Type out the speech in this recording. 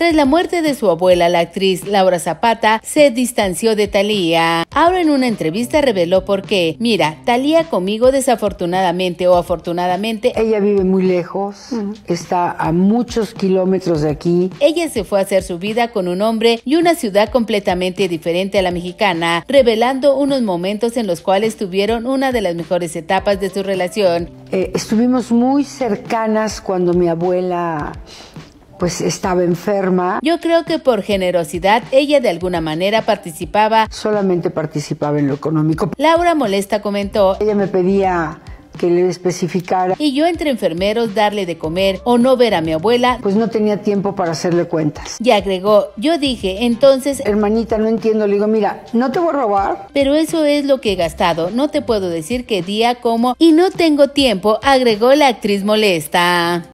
Tras la muerte de su abuela, la actriz Laura Zapata se distanció de Thalía. Ahora en una entrevista reveló por qué. Mira, Thalía conmigo desafortunadamente o afortunadamente... Ella vive muy lejos, está a muchos kilómetros de aquí. Ella se fue a hacer su vida con un hombre y una ciudad completamente diferente a la mexicana, revelando unos momentos en los cuales tuvieron una de las mejores etapas de su relación. Eh, estuvimos muy cercanas cuando mi abuela pues estaba enferma. Yo creo que por generosidad ella de alguna manera participaba. Solamente participaba en lo económico. Laura Molesta comentó. Ella me pedía que le especificara. Y yo entre enfermeros darle de comer o no ver a mi abuela. Pues no tenía tiempo para hacerle cuentas. Y agregó, yo dije, entonces... Hermanita, no entiendo, le digo, mira, no te voy a robar. Pero eso es lo que he gastado, no te puedo decir qué día, cómo y no tengo tiempo, agregó la actriz molesta.